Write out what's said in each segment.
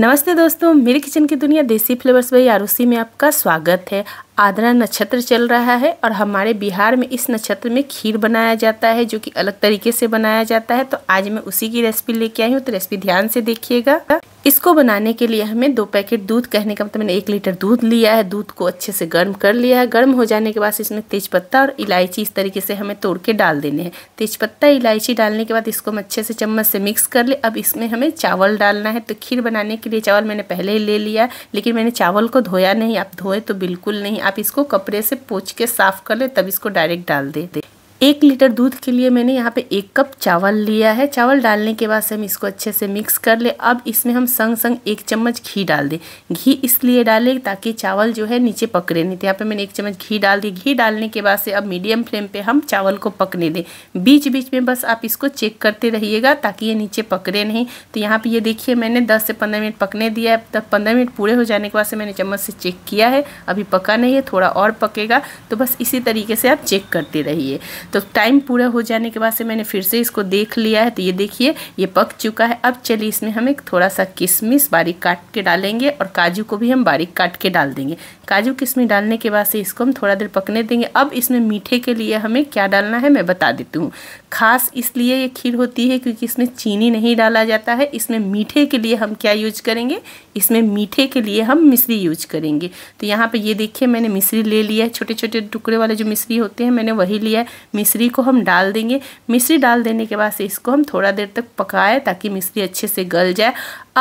नमस्ते दोस्तों मेरे किचन की दुनिया देसी फ्लेवर्स वही आरूसी में आपका स्वागत है आदरा नक्षत्र चल रहा है और हमारे बिहार में इस नक्षत्र में खीर बनाया जाता है जो कि अलग तरीके से बनाया जाता है तो आज मैं उसी की रेसिपी लेके आई हूँ तो रेसिपी ध्यान से देखिएगा इसको बनाने के लिए हमें दो पैकेट दूध कहने का मतलब मैंने एक लीटर दूध लिया है दूध को अच्छे से गर्म कर लिया है गर्म हो जाने के बाद इसमें तेज़पत्ता और इलायची इस तरीके से हमें तोड़ के डाल देने हैं तेज़पत्ता इलायची डालने के बाद इसको हम अच्छे से चम्मच से मिक्स कर ले अब इसमें हमें चावल डालना है तो खीर बनाने के लिए चावल मैंने पहले ही ले लिया लेकिन मैंने चावल को धोया नहीं आप धोए तो बिल्कुल नहीं आप इसको कपड़े से पोछ के साफ कर ले तब इसको डायरेक्ट डाल दे, दे। एक लीटर दूध के लिए मैंने यहाँ पे एक कप चावल लिया है चावल डालने के बाद से हम इसको अच्छे से मिक्स कर ले अब इसमें हम संग संग एक चम्मच घी डाल दें घी इसलिए डालें ताकि चावल जो है नीचे पकड़े नहीं तो यहाँ पे मैंने एक चम्मच घी डाल दी घी डालने के बाद से अब मीडियम फ्लेम पे हम चावल को पकने दें बीच बीच में बस आप इसको चेक करते रहिएगा ताकि ये नीचे पकड़े नहीं तो यहाँ पर ये देखिए मैंने दस से पंद्रह मिनट पकने दिया है तब पंद्रह मिनट पूरे हो जाने के बाद से मैंने चम्मच से चेक किया है अभी पका नहीं है थोड़ा और पकेगा तो बस इसी तरीके से आप चेक करते रहिए तो टाइम पूरा हो जाने के बाद से मैंने फिर से इसको देख लिया है तो ये देखिए ये पक चुका है अब चलिए इसमें हम एक थोड़ा सा किशमिश बारीक काट के डालेंगे और काजू को भी हम बारीक काट के डाल देंगे काजू किशमिश डालने के बाद से इसको हम थोड़ा देर पकने देंगे अब इसमें मीठे के लिए हमें क्या डालना है मैं बता देती हूँ खास इसलिए ये खीर होती है क्योंकि इसमें चीनी नहीं डाला जाता है इसमें मीठे के लिए हम क्या यूज करेंगे इसमें मीठे के लिए हम मिश्री यूज करेंगे तो यहाँ पर ये देखिए मैंने मिश्री ले लिया है छोटे छोटे टुकड़े वाले जो मिश्री होते हैं मैंने वही लिया है मिश्री को हम डाल देंगे मिश्री डाल देने के बाद से इसको हम थोड़ा देर तक पकाएं ताकि मिश्री अच्छे से गल जाए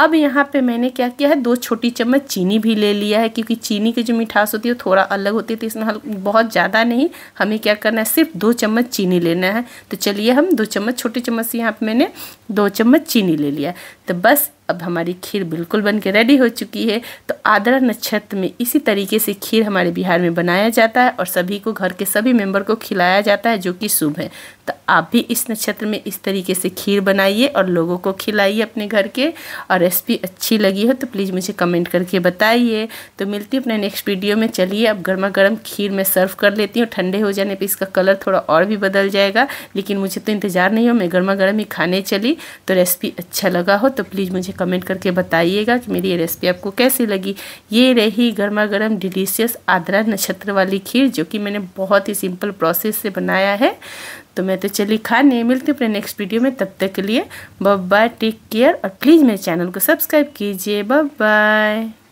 अब यहाँ पे मैंने क्या किया है दो छोटी चम्मच चीनी भी ले लिया है क्योंकि चीनी की जो मिठास होती है थोड़ा अलग होती है तो इसमें बहुत ज़्यादा नहीं हमें क्या करना है सिर्फ दो चम्मच चीनी लेना है तो चलिए हम दो चम्मच छोटी चम्मच से यहाँ पर मैंने दो चम्मच चीनी ले लिया तो बस अब हमारी खीर बिल्कुल बन के रेडी हो चुकी है तो आदरा नक्षत्र में इसी तरीके से खीर हमारे बिहार में बनाया जाता है और सभी को घर के सभी मेंबर को खिलाया जाता है जो कि शुभ है तो आप भी इस नक्षत्र में इस तरीके से खीर बनाइए और लोगों को खिलाइए अपने घर के और रेसिपी अच्छी लगी हो तो प्लीज़ मुझे कमेंट करके बताइए तो मिलती हूँ अपने नेक्स्ट वीडियो में चलिए अब गर्मा गर्म खीर मैं सर्व कर लेती हूँ ठंडे हो जाने पर इसका कलर थोड़ा और भी बदल जाएगा लेकिन मुझे तो इंतज़ार नहीं हो मैं गर्मा गर्म ही खाने चली तो रेसिपी अच्छा लगा हो तो प्लीज़ मुझे कमेंट करके बताइएगा कि मेरी ये रेसिपी आपको कैसी लगी ये रही गर्मा गर्म डिलीशियस आदरा नक्षत्र वाली खीर जो कि मैंने बहुत ही सिंपल प्रोसेस से बनाया है तो मैं तो खा खाने मिलती अपने नेक्स्ट वीडियो में तब तक के लिए बाय टेक केयर और प्लीज़ मेरे चैनल को सब्सक्राइब कीजिए बाय